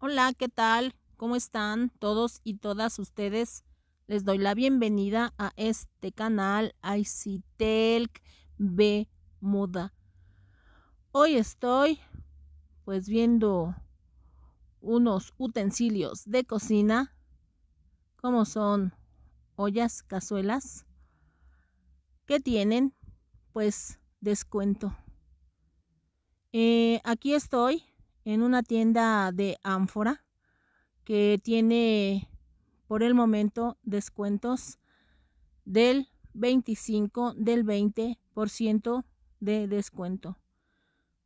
Hola, ¿qué tal? ¿Cómo están todos y todas ustedes? Les doy la bienvenida a este canal ICTELC B Moda. Hoy estoy pues viendo unos utensilios de cocina como son ollas, cazuelas que tienen pues descuento. Eh, aquí estoy en una tienda de ánfora que tiene por el momento descuentos del 25, del 20% de descuento.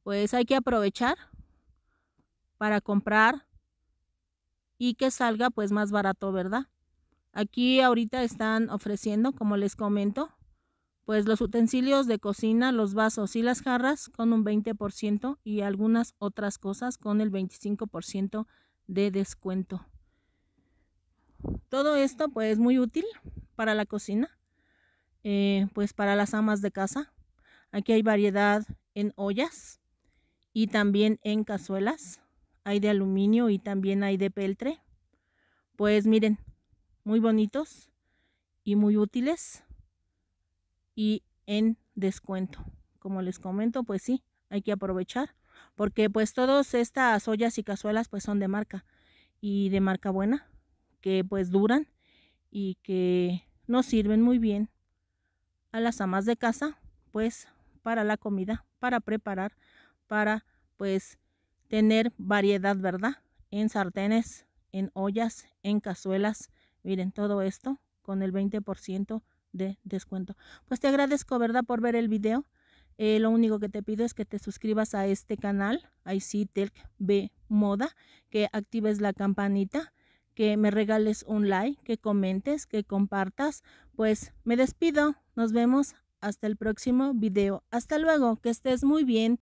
Pues hay que aprovechar para comprar y que salga pues más barato, ¿verdad? Aquí ahorita están ofreciendo, como les comento, pues los utensilios de cocina, los vasos y las jarras con un 20% y algunas otras cosas con el 25% de descuento. Todo esto pues muy útil para la cocina, eh, pues para las amas de casa. Aquí hay variedad en ollas y también en cazuelas. Hay de aluminio y también hay de peltre. Pues miren, muy bonitos y muy útiles y en descuento. Como les comento, pues sí, hay que aprovechar porque pues todas estas ollas y cazuelas pues son de marca y de marca buena, que pues duran y que nos sirven muy bien a las amas de casa, pues para la comida, para preparar, para pues tener variedad, ¿verdad? En sartenes, en ollas, en cazuelas. Miren todo esto con el 20% de descuento. Pues te agradezco, ¿verdad?, por ver el video. Eh, lo único que te pido es que te suscribas a este canal, ICTELC B Moda, que actives la campanita, que me regales un like, que comentes, que compartas. Pues me despido, nos vemos hasta el próximo video. Hasta luego, que estés muy bien.